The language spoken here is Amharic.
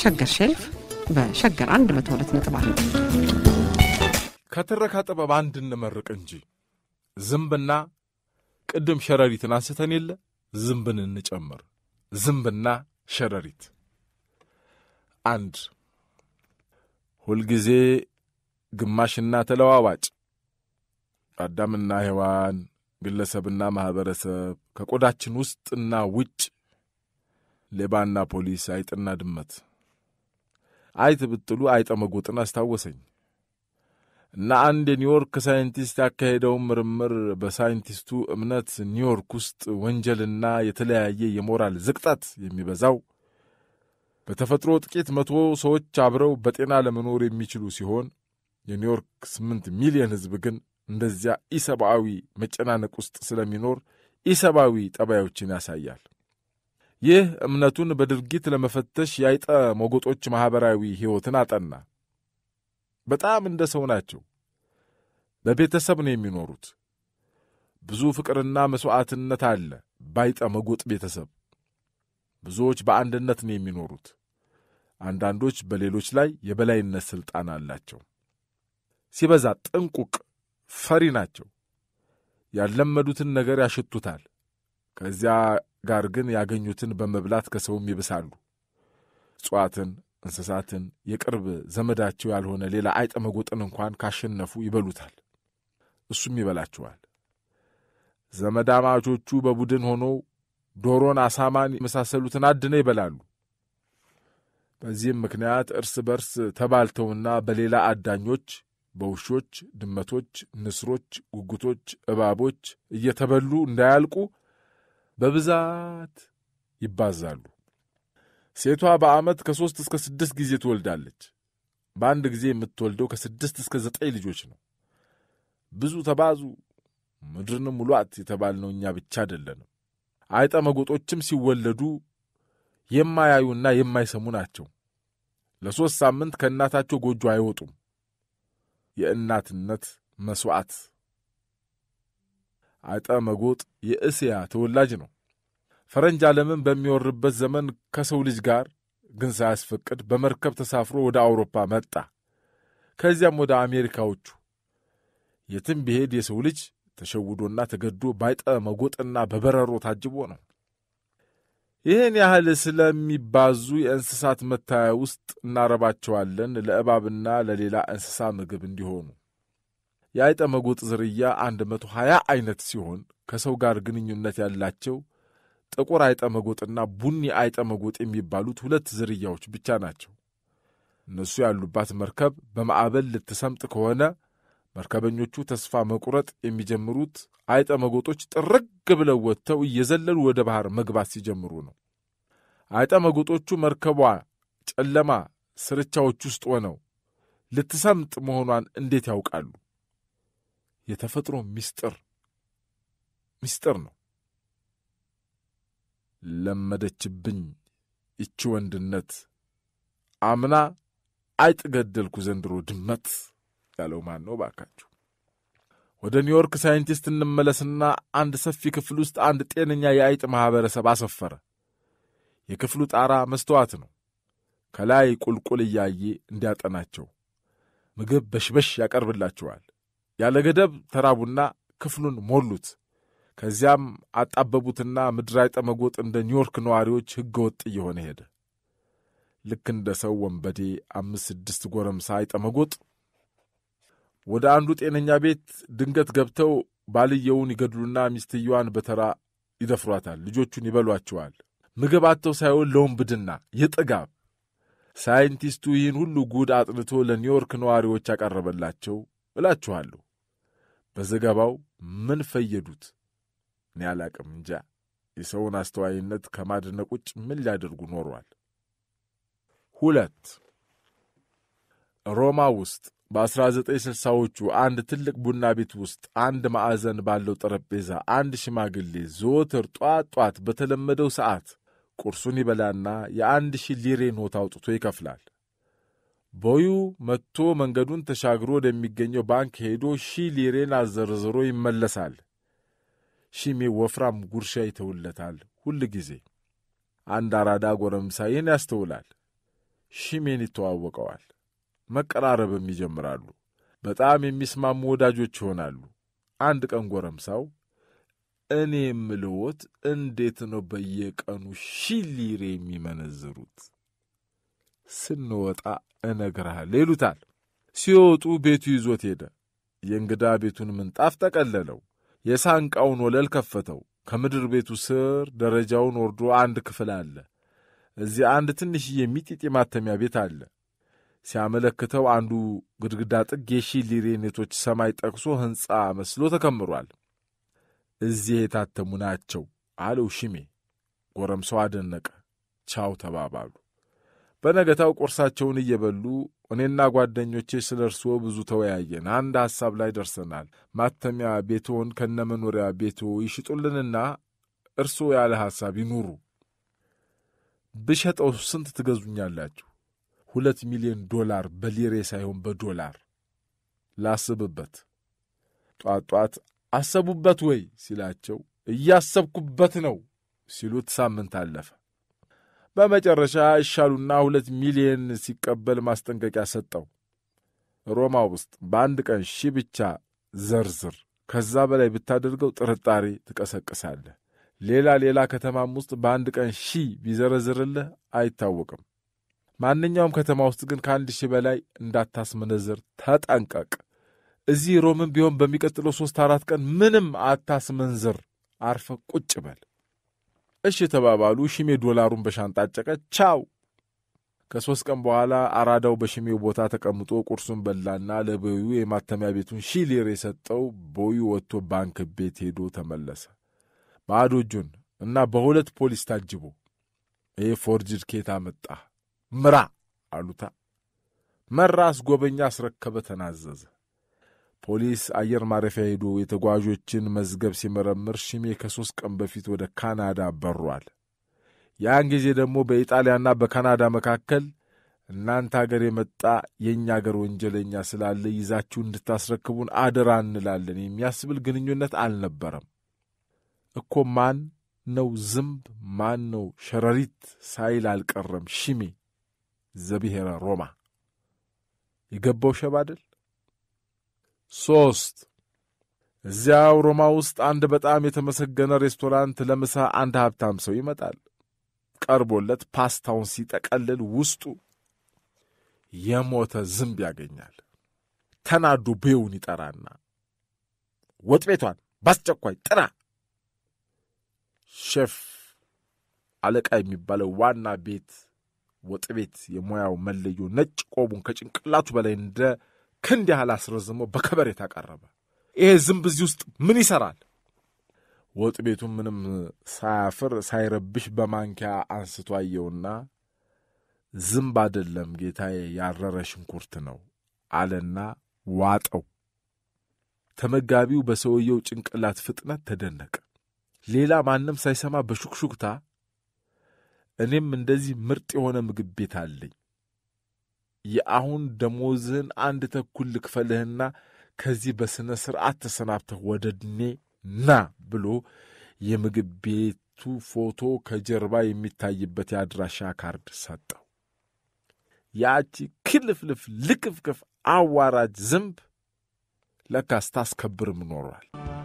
ሸገር ሼልፍ በሸገር አለ። ከትረካ ጥበብ አንድ እንመርቅ እንጂ ዝንብና ቅድም ሸረሪትን አንስተን የለ ዝንብን እንጨምር። ዝንብና ሸረሪት አንድ ሁልጊዜ ግማሽና ተለዋዋጭ አዳምና ሔዋን ግለሰብና ማኅበረሰብ ከቆዳችን ውስጥና ውጭ ሌባና ፖሊስ አይጥና ድመት አይት ብጥሉ አይጠመጎጥን አስታወሰኝ እና አንድ የኒውዮርክ ሳይንቲስት ያካሄደውን ምርምር በሳይንቲስቱ እምነት ኒውዮርክ ውስጥ ወንጀልና የተለያየ የሞራል ዝቅጠት የሚበዛው በተፈጥሮ ጥቂት መቶ ሰዎች አብረው በጤና ለመኖር የሚችሉ ሲሆን የኒውዮርክ ስምንት ሚሊዮን ሕዝብ ግን እንደዚያ ኢሰብአዊ መጨናነቅ ውስጥ ስለሚኖር ኢሰብአዊ ጠባዮችን ያሳያል። ይህ እምነቱን በድርጊት ለመፈተሽ ያይጠ ሞጎጦች ማኅበራዊ ሕይወትን አጠና። በጣም እንደ ሰው ናቸው። በቤተሰብ ነው የሚኖሩት። ብዙ ፍቅርና መሥዋዕትነት አለ። ባይጠ መጎጥ ቤተሰብ ብዙዎች በአንድነት ነው የሚኖሩት። አንዳንዶች በሌሎች ላይ የበላይነት ሥልጣን አላቸው። ሲበዛ ጥንቁቅ፣ ፈሪ ናቸው። ያለመዱትን ነገር ያሸቱታል። ከዚያ ጋር ግን ያገኙትን በመብላት ከሰውም ይብሳሉ። እጽዋትን፣ እንስሳትን፣ የቅርብ ዘመዳቸው ያልሆነ ሌላ አይጠ መጎጥን እንኳን ካሸነፉ ይበሉታል፣ እሱም ይበላቸዋል። ዘመዳማቾቹ በቡድን ሆነው ዶሮን፣ አሳማን የመሳሰሉትን አድነው ይበላሉ። በዚህም ምክንያት እርስ በርስ ተባልተውና በሌላ አዳኞች በውሾች፣ ድመቶች፣ ንስሮች፣ ጉጉቶች፣ እባቦች እየተበሉ እንዳያልቁ በብዛት ይባዛሉ። ሴቷ በዓመት ከሦስት እስከ ስድስት ጊዜ ትወልዳለች። በአንድ ጊዜ የምትወልደው ከስድስት እስከ ዘጠኝ ልጆች ነው። ብዙ ተባዙ ምድርንም ሙሏት የተባልነው እኛ ብቻ አይደለንም። አይጠ መጎጦችም ሲወለዱ የማያዩና የማይሰሙ ናቸው። ለሦስት ሳምንት ከእናታቸው ጎጆ አይወጡም። የእናትነት መሥዋዕት አይጠ መጎጥ የእስያ ተወላጅ ነው። ፈረንጅ ዓለምን በሚወርበት ዘመን ከሰው ልጅ ጋር ግን ሳያስፈቅድ በመርከብ ተሳፍሮ ወደ አውሮፓ መጣ። ከዚያም ወደ አሜሪካዎቹ። የትም ቢሄድ የሰው ልጅ ተሸውዶና ተገዶ ባይጠ መጎጥና በበረሮ ታጅቦ ነው። ይህን ያህል ስለሚባዙ የእንስሳት መታያ ውስጥ እናረባቸዋለን ለእባብና ለሌላ እንስሳ ምግብ እንዲሆኑ የአይጠ መጎጥ ዝርያ 120 አይነት ሲሆን ከሰው ጋር ግንኙነት ያላቸው ጥቁር አይጠ መጎጥና ቡኒ አይጠ መጎጥ የሚባሉት ሁለት ዝርያዎች ብቻ ናቸው። እነሱ ያሉባት መርከብ በማዕበል ልትሰምጥ ከሆነ መርከበኞቹ ተስፋ መቁረጥ የሚጀምሩት አይጠ መጎጦች ጥርግ ብለው ወጥተው እየዘለሉ ወደ ባህር መግባት ሲጀምሩ ነው። አይጠ መጎጦቹ መርከቧ ጨለማ ስርቻዎች ውስጥ ሆነው ልትሰምጥ መሆኗን እንዴት ያውቃሉ? የተፈጥሮ ምስጢር ምስጢር ነው። ለመደችብኝ ይቺ ወንድነት አምና አይጥ ገደልኩ ዘንድሮ ድመት ያለው ማን ነው ባካችሁ? ወደ ኒውዮርክ ሳይንቲስት እንመለስና አንድ ሰፊ ክፍል ውስጥ አንድ ጤነኛ የአይጥ ማኅበረሰብ አሰፈረ። የክፍሉ ጣራ መስተዋት ነው። ከላይ ቁልቁል እያየ እንዲያጠናቸው ምግብ በሽበሽ ያቀርብላቸዋል። ያለ ገደብ ተራቡና ክፍሉን ሞሉት። ከዚያም አጣበቡትና ምድራዊ ጠመጎጥ እንደ ኒውዮርክ ነዋሪዎች ሕገወጥ እየሆነ ሄደ። ልክ እንደ ሰው ወንበዴ አምስት ስድስት ጎረምሳ አይጠመጎጥ ወደ አንዱ ጤነኛ ቤት ድንገት ገብተው ባልየውን ይገድሉና ሚስትየዋን በተራ ይደፍሯታል። ልጆቹን ይበሏቸዋል። ምግብ አጥተው ሳይሆን ለወንብድና የጥጋብ ሳይንቲስቱ ይህን ሁሉ ጉድ አጥንቶ ለኒውዮርክ ነዋሪዎች ያቀረበላቸው እላችኋለሁ። በዘገባው ምን ፈየዱት? እኔ አላቅም እንጃ። የሰውን አስተዋይነት ከማድነቅ ውጭ ምን ሊያደርጉ ኖሯል? ሁለት ሮማ ውስጥ በ1960ዎቹ አንድ ትልቅ ቡና ቤት ውስጥ አንድ ማዕዘን ባለው ጠረጴዛ አንድ ሽማግሌ ዘወትር ጧት ጧት በተለመደው ሰዓት ቁርሱን ይበላና የአንድ ሺህ ሊሬ ኖት አውጥቶ ይከፍላል። ቦዩ መጥቶ መንገዱን ተሻግሮ ወደሚገኘው ባንክ ሄዶ ሺ ሊሬን አዘርዝሮ ይመለሳል። ሺሜ ወፍራም ጉርሻ ይተውለታል። ሁል ጊዜ አንድ አራዳ ጎረምሳ ይህን ያስተውላል። ሺሜን ይተዋወቀዋል። መቀራረብም ይጀምራሉ። በጣም የሚስማሙ ወዳጆች ይሆናሉ። አንድ ቀን ጎረምሳው እኔ የምልዎት እንዴት ነው በየቀኑ ሺ ሊሬ የሚመነዝሩት? ስንወጣ እነግርሃል ይሉታል። ሲወጡ ቤቱ ይዞት ሄደ። የእንግዳ ቤቱን ምንጣፍ ጠቀለለው፣ የሳንቃውን ወለል ከፈተው። ከምድር ቤቱ ስር ደረጃውን ወርዶ አንድ ክፍል አለ። እዚህ አንድ ትንሽዬ የሚጢጢ ማተሚያ ቤት አለ። ሲያመለክተው አንዱ ግድግዳ ጥግ የሺህ ሊሬኔቶች ሰማይ ጠቅሶ ሕንፃ መስሎ ተከምሯል። እዚህ የታተሙ ናቸው አለው ሽሜ። ጎረምሳው አደነቀ። ቻው ተባባሉ። በነገታው ቁርሳቸውን እየበሉ እኔና ጓደኞቼ ስለ እርስዎ ብዙ ተወያየን። አንድ ሐሳብ ላይ ደርሰናል። ማተሚያ ቤትዎን ከነመኖሪያ ቤቶ ይሽጡልንና እርስዎ ያለ ሐሳብ ይኑሩ። ብሸጠው ስንት ትገዙኛላችሁ? ሁለት ሚሊዮን ዶላር በሊሬ ሳይሆን በዶላር። ላስብበት። ጧት ጧት አሰቡበት ወይ ሲላቸው እያሰብኩበት ነው ሲሉት ሳምንት አለፈ። በመጨረሻ እሻሉና ሁለት ሚሊየን ሲቀበል ማስጠንቀቂያ ሰጠው። ሮማ ውስጥ በአንድ ቀን ሺህ ብቻ ዘርዝር፣ ከዛ በላይ ብታደርገው ጥርጣሬ ትቀሰቅሳለህ። ሌላ ሌላ ከተማም ውስጥ በአንድ ቀን ሺህ ቢዘረዝርልህ አይታወቅም። ማንኛውም ከተማ ውስጥ ግን ከአንድ ሺህ በላይ እንዳታስመነዝር ተጠንቀቅ። እዚህ ሮምን ቢሆን በሚቀጥለው ሦስት አራት ቀን ምንም አታስመንዝር። አርፈ ቁጭ በል። እሺ ተባባሉ። ሽሜ ዶላሩን በሻንጣ አጨቀ። ቻው። ከሶስት ቀን በኋላ አራዳው በሽሜው ቦታ ተቀምጦ ቁርሱን በላና ለቦዩ የማተሚያ ቤቱን ሺሊር ሊር የሰጠው ቦዩ ወጥቶ ባንክ ቤት ሄዶ ተመለሰ። ባዶ እጁን እና በሁለት ፖሊስ ታጅቦ ይህ ፎርጅድ ኬት መጣ ምራ አሉታ መራ አስጎበኛ አስረከበ ተናዘዘ። ፖሊስ አየር ማረፊያ ሄዶ የተጓዦችን መዝገብ ሲመረምር ሽሜ ከሶስት ቀን በፊት ወደ ካናዳ በሯል። ያን ጊዜ ደግሞ በኢጣሊያና በካናዳ መካከል እናንተ አገር የመጣ የእኛ አገር ወንጀለኛ ስላለ ይዛችሁ እንድታስረክቡን አደራ እንላለን የሚያስብል ግንኙነት አልነበረም እኮ። ማን ነው ዝምብ፣ ማን ነው ሸረሪት ሳይል አልቀረም። ሽሜ ዘብሔረ ሮማ የገባው ሸብ ሶስት እዚያው ሮማ ውስጥ አንድ በጣም የተመሰገነ ሬስቶራንት ለምሳ አንድ ሀብታም ሰው ይመጣል። ቀርቦለት ፓስታውን ሲጠቀልል ውስጡ የሞተ ዝንብ ያገኛል። ተናዶ ቤውን ይጠራና ወጥ ቤቷን በአስቸኳይ ጥራ። ሼፍ አለቃ የሚባለው ዋና ቤት ወጥ ቤት የሙያው መለዮ ነጭ ቆቡን ከጭንቅላቱ በላይ እንደ ክንድ ያህል አስረዝሞ በከበሬታ ቀረበ። ይሄ ዝንብ እዚህ ውስጥ ምን ይሰራል? ወጥ ቤቱን ምንም ሳያፍር ሳይረብሽ በማንኪያ አንስቶ አየውና ዝንብ አይደለም ጌታዬ፣ ያረረ ሽንኩርት ነው አለና ዋጠው። ተመጋቢው በሰውየው ጭንቅላት ፍጥነት ተደነቀ። ሌላ ማንም ሳይሰማ በሹክሹክታ እኔም እንደዚህ ምርጥ የሆነ ምግብ ቤት አለኝ የአሁን ደሞዝህን አንድ ተኩል ልክፈልህና ከዚህ በሥነ ሥርዓት ተሰናብተህ ወደ ድኔ ና ብሎ የምግብ ቤቱ ፎቶ ከጀርባ የሚታይበት የአድራሻ ካርድ ሰጠው። ያቺ ክልፍልፍ ልክፍክፍ አዋራጅ ዝንብ ለካስ ታስከብርም ኖሯል።